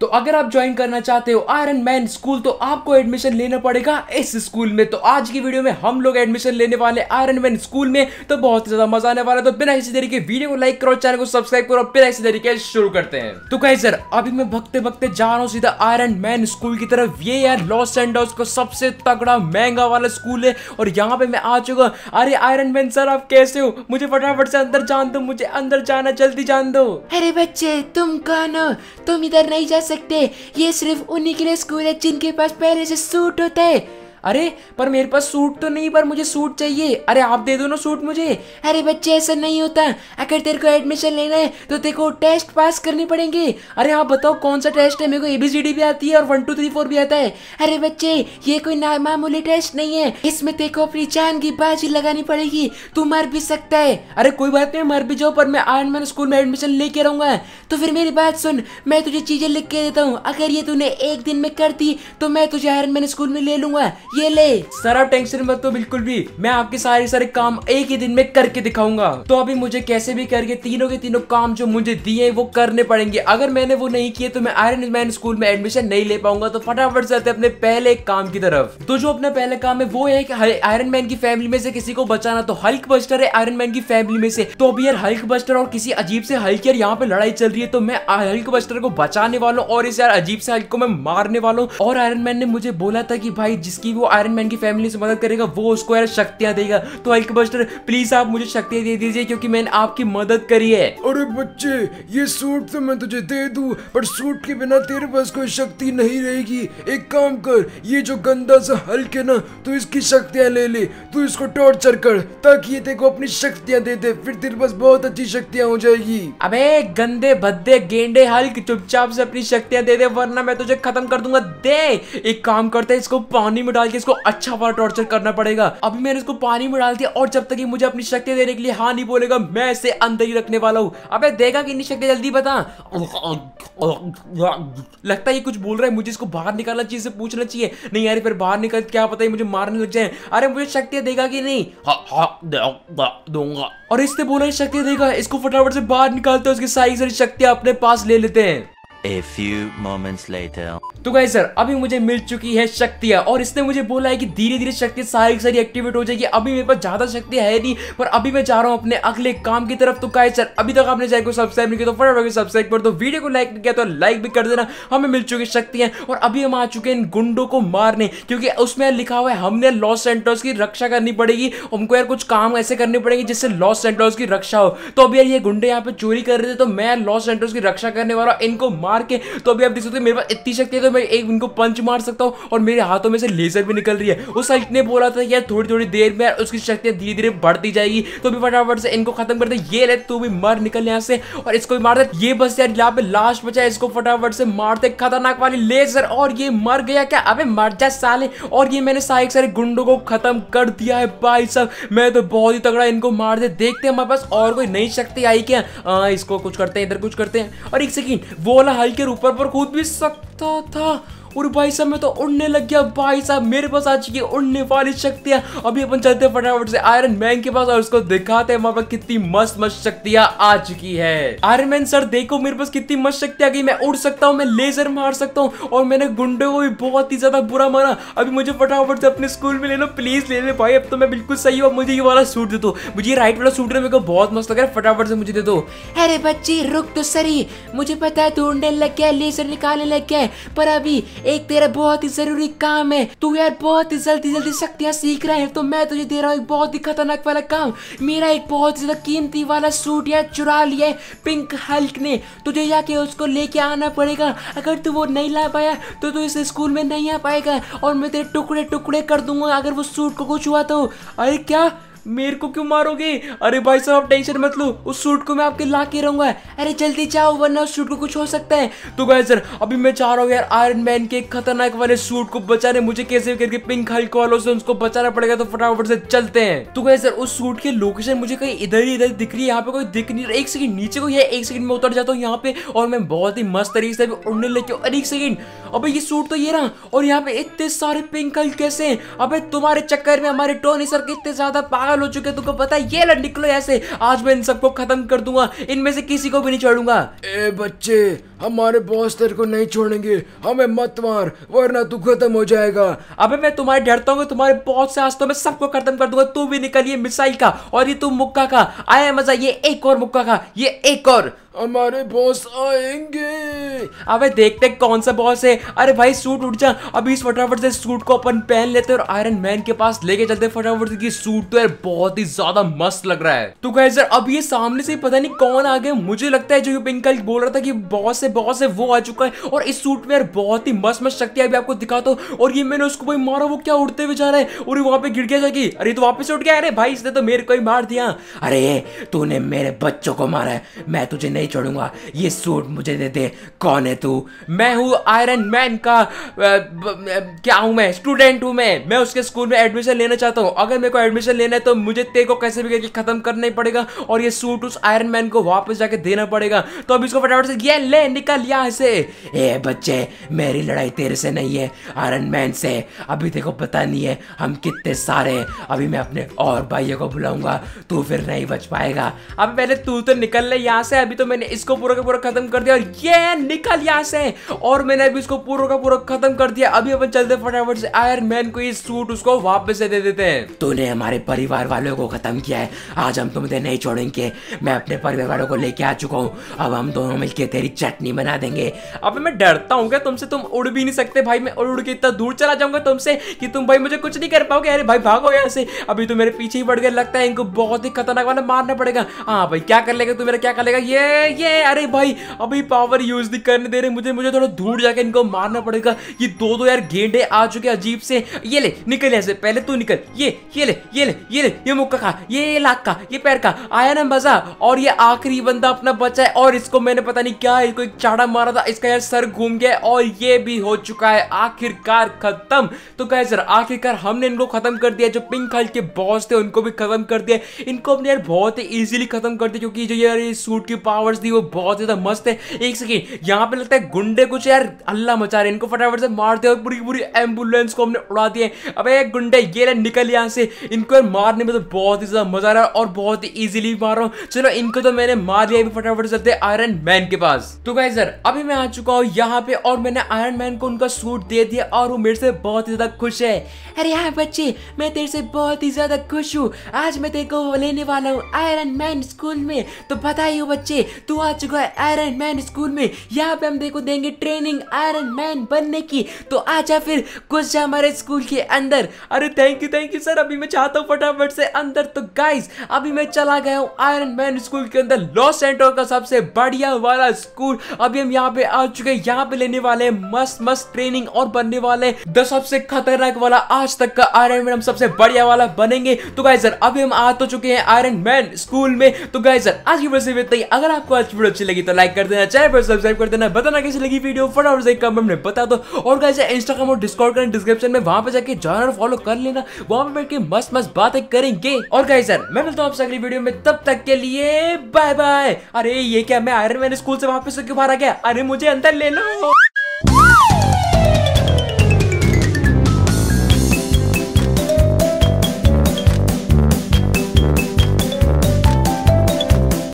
तो अगर आप ज्वाइन करना चाहते हो आयरन मैन स्कूल तो आपको एडमिशन लेना पड़ेगा इस स्कूल में तो आज की वीडियो में हम लोग एडमिशन लेने वाले आयरन मैन स्कूल में तो बहुत ज्यादा मजा आने वाला तो बिना इसी तरीके वीडियो को लाइक करो चैनल को सब्सक्राइब करो बिना इसी तरीके शुरू करते हैं तो कहीं सर अभी मैं भगते भगते जा रहा हूँ सीधा आयरन मैन स्कूल की तरफ ये यार लॉस एंडोस का सबसे तगड़ा महंगा वाला स्कूल है और यहाँ पे मैं आ चुका अरे आयरन मैन सर आप कैसे हो मुझे फटाफट से अंदर जान दो मुझे अंदर जाना जल्दी जान दो अरे बच्चे तुम कहना तुम इधर नहीं जा सकते ये सिर्फ उन्हीं के लिए स्कूल है जिनके पास पहले से सूट होता है अरे पर मेरे पास सूट तो नहीं पर मुझे सूट चाहिए अरे आप दे दो ना सूट मुझे अरे बच्चे ऐसा नहीं होता अगर तेरे को एडमिशन लेना है तो तेरे को टेस्ट पास करने पड़ेंगे अरे आप बताओ कौन सा टेस्ट है मेरे को एबीसीडी भी आती है और वन टू थ्री फोर भी आता है अरे बच्चे ये कोई मामूली टेस्ट नहीं है इसमें तेरे को अपनी जान की बाजी लगानी पड़ेगी तू मर भी सकता है अरे कोई बात नहीं मर भी जाओ पर मैं आठ मैन स्कूल में एडमिशन लेके रहूंगा तो फिर मेरी बात सुन मैं तुझे चीजें लिख के देता हूँ अगर ये तूने एक दिन में कर दी तो मैं तुझे आयरन मैन स्कूल में ले लूंगा ये ले सर आप टेंशन मत तो बिल्कुल भी मैं आपके सारे सारे काम एक ही दिन में करके दिखाऊंगा तो अभी मुझे कैसे भी करके तीनों के तीनों काम जो मुझे दिए वो करने पड़ेंगे अगर मैंने वो नहीं किए तो मैं आयरन मैन स्कूल में एडमिशन नहीं ले पाऊंगा तो फटाफट से अपने पहले काम की तरफ तो जो अपना पहला काम है वो है की आयरन मैन की फैमिली में से किसी को बचाना तो हल्क बस्टर है आयरन मैन की फैमिली में से तो अभी यार हल्क बस्टर और किसी अजीब से हल्क यार यहाँ पे लड़ाई चल रही है तो मैं हल्क बस्टर को बचाने वालों और इस यार अजीब से हल्क को मैं मारने वालों और आयरन मैन ने मुझे बोला था कि भाई जिसकी वो आयरन मैन की फैमिली से मदद करेगा वो उसको यार शक्तियां देगा तो हल्क बस्टर प्लीज आप मुझे शक्तियां दे दीजिए क्योंकि मैंने आपकी मदद करी है अरे बच्चे ये सूट तो मैं तुझे दे दू पर सूट के बिना तेरे पास कोई शक्ति नहीं रहेगी एक काम कर ये जो गंदा सा हल्क है ना तू इसकी शक्तियाँ ले ले तू इसको टॉर्चर कर ताकि ये तेरे को अपनी शक्तियाँ दे दे फिर तेरे पास बहुत अच्छी शक्तियाँ हो जाएगी अब गंदे भद्दे गेंडे हल्क चुपचाप से अपनी शक्तियाँ दे दे वरना मैं तुझे खत्म कर दूंगा दे एक काम करते इसको पानी में डाल डाल के इसको अच्छा वाला टॉर्चर करना पड़ेगा अब मैंने इसको पानी में डाल दिया और जब तक ये मुझे अपनी शक्ति देने के लिए हाँ नहीं बोलेगा मैं इसे अंदर ही रखने वाला हूँ अब देगा कि शक्ति जल्दी बता लगता है कुछ बोल रहा है मुझे इसको बाहर निकालना चाहिए इसे पूछना चाहिए नहीं यार फिर बाहर निकल क्या पता है मुझे मारने लग जाए अरे मुझे शक्ति देगा कि नहीं हाँ, हाँ, दूंगा और इससे बोला शक्ति देगा इसको फटाफट से बाहर निकालते हैं उसकी सारी सारी शक्तियां अपने पास ले लेते हैं A few moments later. तो गाइस सर अभी मुझे मिल चुकी है शक्तियाँ और इसने मुझे बोला है कि धीरे धीरे शक्ति सारी सारी एक्टिवेट हो जाएगी अभी मेरे पास ज़्यादा शक्ति है नहीं पर अभी मैं जा रहा हूँ अपने अगले काम की तरफ तो गाइस सर अभी तक आपने चैनल को सब्सक्राइब नहीं किया तो फटाफट के सब्सक्राइब कर दो वीडियो को लाइक नहीं किया तो लाइक भी कर देना हमें मिल चुकी शक्ति है और अभी हम आ चुके हैं इन गुंडों को मारने क्योंकि उसमें लिखा हुआ है हमने लॉस सेंटर्स की रक्षा करनी पड़ेगी हमको यार कुछ काम ऐसे करने पड़ेंगे जिससे लॉस सेंटर्स की रक्षा हो तो अभी यार ये गुंडे यहाँ पे चोरी कर रहे थे तो मैं लॉस सेंटर्स की रक्षा करने वाला इनको मार के तो अभी आप देख सकते हो मेरे पास इतनी शक्ति है तो मैं एक उनको पंच मार सकता हूँ और मेरे हाथों में से लेजर भी निकल रही है उस साइट ने बोला था यार थोड़ी थोड़ी देर में उसकी शक्तियाँ धीरे धीरे बढ़ती जाएगी तो भी फटाफट से इनको खत्म कर दे ये ले तू भी मर निकल यहाँ से और इसको भी मार दे ये बस यार यहाँ पे लास्ट बचा इसको फटाफट से मारते खतरनाक वाली लेजर और ये मर गया क्या अबे मर जा साले और ये मैंने सारे सारे गुंडों को खत्म कर दिया है भाई साहब मैं तो बहुत ही तगड़ा इनको मार दे देखते हैं हमारे पास और कोई नई शक्ति आई क्या आ, हाँ, इसको कुछ करते हैं इधर कुछ करते हैं और एक सेकंड वो वाला हल्के ऊपर पर कूद भी सकता था और भाई साहब मैं तो उड़ने लग गया भाई साहब मेरे पास आ चुकी उड़ने वाली शक्तियाँ अभी अपन चलते फटाफट से आयरन मैन के पास और उसको दिखाते हैं पर कितनी मस्त मस्त शक्तियां आ चुकी है आयरन मैन सर देखो मेरे पास कितनी मस्त शक्ति आ गई मैं उड़ सकता हूँ मैं लेजर मार सकता हूँ और मैंने गुंडे को भी बहुत ही ज्यादा बुरा मारा अभी मुझे फटाफट से अपने स्कूल में ले लो प्लीज ले लो भाई अब तो मैं बिल्कुल सही हूँ मुझे ये वाला सूट दे दो मुझे राइट वाला सूट मेरे को बहुत मस्त लग रहा है फटाफट से मुझे दे दो अरे बच्ची रुक तो सरी मुझे पता है तू उड़ने लग गया लेजर निकालने लग गया पर अभी एक तेरा बहुत ही जरूरी काम है तू यार बहुत ही जल्दी जल्दी शक्तियाँ सीख रहे हैं तो मैं तुझे दे रहा हूँ एक बहुत ही खतरनाक वाला काम मेरा एक बहुत ही ज्यादा कीमती वाला सूट यार चुरा लिया है पिंक हल्क ने तुझे जाके उसको लेके आना पड़ेगा अगर तू वो नहीं ला पाया तो तू इस स्कूल में नहीं आ पाएगा और मैं तेरे टुकड़े टुकड़े कर दूंगा अगर वो सूट को कुछ हुआ तो अरे क्या मेरे को क्यों मारोगे अरे भाई साहब टेंशन मत लो उस सूट को मैं आपके ला के रहूंगा अरे जल्दी जाओ वरना उस सूट को कुछ हो सकता है तो गाय सर अभी मैं चाह रहा हूँ यार आयरन मैन के खतरनाक वाले सूट को बचाने मुझे कैसे करके पिंक हल्क वालों से उसको बचाना पड़ेगा तो फटाफट से चलते हैं तो गाय सर उस सूट की लोकेशन मुझे कहीं इधर ही इधर दिख रही है यहाँ पे कोई दिख नहीं रहा एक सेकंड नीचे को या एक सेकंड में उतर जाता हूँ यहाँ पे और मैं बहुत ही मस्त तरीके से उड़ने लगे और एक सेकंड अब ये सूट तो ये रहा और यहाँ पे इतने सारे पिंक हल्क कैसे हैं अबे तुम्हारे चक्कर में हमारे टोनी सर कितने ज्यादा पागल पागल हो चुके तुमको पता है ये लड़ निकलो ऐसे आज मैं इन सबको खत्म कर दूंगा इनमें से किसी को भी नहीं छोड़ूंगा ए बच्चे हमारे बॉस तेरे को नहीं छोड़ेंगे हमें मत मार वरना तू खत्म हो जाएगा अबे मैं तुम्हारे डरता हूँ तुम्हारे बॉस से आज तो मैं सबको खत्म कर दूंगा तू भी निकलिए मिसाइल का और ये तू मुक्का का आया मजा ये एक और मुक्का का ये एक और हमारे बॉस आएंगे अबे देखते कौन सा बॉस है अरे भाई सूट उठ जा अभी इस फटाफट से सूट को अपन पहन लेते हैं और आयरन मैन के पास लेके चलते हैं फटाफट की सूट तो यार बहुत ही ज्यादा मस्त लग रहा है तो गाइस अब ये सामने से पता नहीं कौन आ गया मुझे लगता है जो ये पिंकल बोल रहा था कि बॉस से बॉस है वो आ चुका है और इस सूट में यार बहुत ही मस्त मस्त शक्ति अभी आपको दिखाता तो, हूँ और ये मैंने उसको भाई मारा वो क्या उड़ते हुए जा रहा है और वहां पे गिर गया जाएगी अरे तो वापस उठ गया अरे भाई इसने तो मेरे को ही मार दिया अरे तूने मेरे बच्चों को मारा है मैं तुझे नहीं छोड़ूंगा ये सूट मुझे दे दे कौन है तू मैं हूँ आयरन मैन का क्या हूँ मैं स्टूडेंट हूँ मैं मैं उसके स्कूल में एडमिशन लेना चाहता हूँ अगर मेरे को एडमिशन लेना है तो मुझे तेरे को कैसे भी करके खत्म करना ही पड़ेगा और ये सूट उस आयरन मैन को वापस जाके देना पड़ेगा तो अब इसको फटाफट से ये ले निकल यहाँ से ए बच्चे मेरी लड़ाई तेरे से नहीं है आयरन मैन से अभी देखो पता नहीं है हम कितने सारे अभी मैं अपने और भाइयों को बुलाऊंगा तू फिर नहीं बच पाएगा अब पहले तू तो निकल ले यहाँ से अभी तो मैंने इसको पूरा का पूरा खत्म कर दिया और ये निकल यहाँ से और मैंने अभी इसको पूरा का पूरा खत्म कर दिया अभी अपन चलते फटाफट से आयरन मैन को ये सूट उसको वापस से दे देते हैं तूने हमारे परिवार वालों को खत्म किया है आज हम तुम्हें नहीं छोड़ेंगे मैं अपने परिवार वालों को लेके आ चुका हूँ अब हम दोनों मिलकर तेरी चटनी नहीं बना देंगे अब मैं डरता हूँ क्या तुमसे तुम उड़ भी नहीं सकते भाई मैं उड़ के इतना दूर चला जाऊंगा तुमसे कि तुम भाई मुझे कुछ नहीं कर पाओगे अरे भाई भागो यहाँ से अभी तो मेरे पीछे ही बढ़ गया लगता है इनको बहुत ही खतरनाक वाला मारना पड़ेगा हाँ भाई क्या कर लेगा तू मेरा क्या कर लेगा ये ये अरे भाई अभी पावर यूज नहीं करने दे रहे मुझे मुझे थोड़ा दूर जाकर इनको मारना पड़ेगा ये दो दो यार गेंडे आ चुके अजीब से ये ले निकल यहाँ से पहले तू निकल ये ये ले ये ले ये ले ये मुक्का का ये लाख का ये पैर का आया ना मजा और ये आखिरी बंदा अपना बचा है और इसको मैंने पता नहीं क्या इसको एक चाड़ा मारा था इसका यार सर घूम गया और ये भी हो चुका है आखिरकार खत्म तो क्या सर आखिरकार हमने इनको खत्म कर दिया जो पिंक हल के बॉस थे उनको भी खत्म कर दिया इनको हमने यार बहुत ही ईजिली खत्म कर दिया क्योंकि जो यार ये सूट की पावर्स थी वो बहुत ज़्यादा मस्त है एक सेकेंड यहाँ पे लगता है गुंडे कुछ यार अल्लाह मचा रहे इनको फटाफट से मारते और पूरी पूरी एम्बुलेंस को हमने उड़ा दिया अब एक गुंडे ये निकल यहाँ से इनको यार मारने में तो बहुत ही ज़्यादा मजा आ रहा और बहुत ही ईजिली मार रहा हूँ चलो इनको तो मैंने मार लिया फटाफट चलते आयरन मैन के पास तो गाय गाइजर अभी मैं आ चुका हूँ यहाँ पे और मैंने आयरन मैन को उनका सूट दे दिया और वो मेरे से बहुत ही ज्यादा खुश है अरे यहाँ बच्चे मैं तेरे से बहुत ही ज्यादा खुश हूँ आज मैं तेरे को लेने वाला हूँ आयरन मैन स्कूल में तो बताइए बच्चे तू आ चुका है आयरन मैन स्कूल में यहाँ पे हम देखो देंगे ट्रेनिंग आयरन मैन बनने की तो आ जा फिर घुस जा हमारे स्कूल के अंदर अरे thank you thank you sir अभी मैं चाहता हूँ फटाफट से अंदर तो गाइज अभी मैं चला गया हूँ आयरन मैन स्कूल के अंदर लॉस एंटो का सबसे बढ़िया वाला स्कूल अभी हम यहाँ पे आ चुके हैं यहाँ पे लेने वाले मस्त मस्त ट्रेनिंग और बनने वाले द सबसे खतरनाक वाला आज तक का आयरन मैन हम सबसे बढ़िया वाला बनेंगे तो गाइजर अभी हम आ तो चुके हैं आयरन मैन स्कूल में तो गाइजर आज की वीडियो से अगर आपको आज वीडियो अच्छी लगी तो लाइक कर देना चैनल पर सब्सक्राइब कर देना बताना कैसी लगी वीडियो फटाफट से कमेंट में बता दो और गाइजर इंस्टाग्राम और डिस्कॉर्ड करें डिस्क्रिप्शन में वहां पर जाके ज्वाइन और फॉलो कर लेना वहां पर बैठ के मस्त मस्त बातें करेंगे और गाइजर मैं मिलता हूँ आपसे अगली वीडियो में तब तक के लिए बाय बाय अरे ये क्या मैं आयरन मैन स्कूल से वापस मारा गया अरे मुझे अंदर ले लो